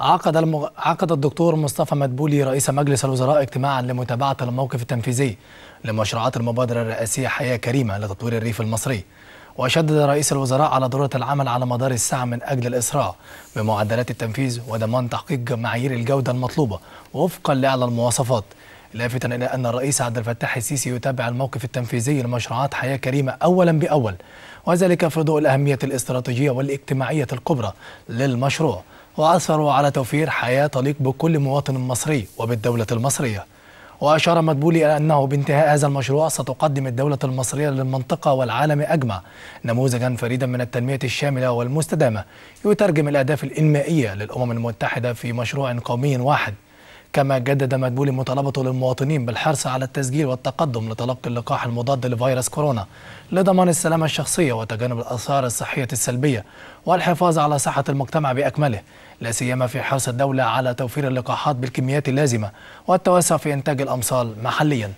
عقد المغ... عقد الدكتور مصطفى مدبولي رئيس مجلس الوزراء اجتماعا لمتابعه الموقف التنفيذي لمشروعات المبادره الرئاسيه حياه كريمه لتطوير الريف المصري. وشدد رئيس الوزراء على ضروره العمل على مدار الساعه من اجل الاسراع بمعدلات التنفيذ وضمان تحقيق معايير الجوده المطلوبه وفقا لاعلى المواصفات. لافتا إلى أن الرئيس عبد الفتاح السيسي يتابع الموقف التنفيذي لمشروعات حياة كريمة أولا بأول وذلك في ضوء الأهمية الاستراتيجية والاجتماعية الكبرى للمشروع واثروا على توفير حياة تليق بكل مواطن مصري وبالدولة المصرية وأشار مدبولي إلى أنه بانتهاء هذا المشروع ستقدم الدولة المصرية للمنطقة والعالم أجمع نموذجا فريدا من التنمية الشاملة والمستدامة يترجم الأهداف الإنمائية للأمم المتحدة في مشروع قومي واحد كما جدد مدبولي مطالبته للمواطنين بالحرص على التسجيل والتقدم لتلقي اللقاح المضاد لفيروس كورونا لضمان السلامة الشخصية وتجنب الآثار الصحية السلبية والحفاظ على صحة المجتمع بأكمله لا سيما في حرص الدولة على توفير اللقاحات بالكميات اللازمة والتوسع في إنتاج الأمصال محلياً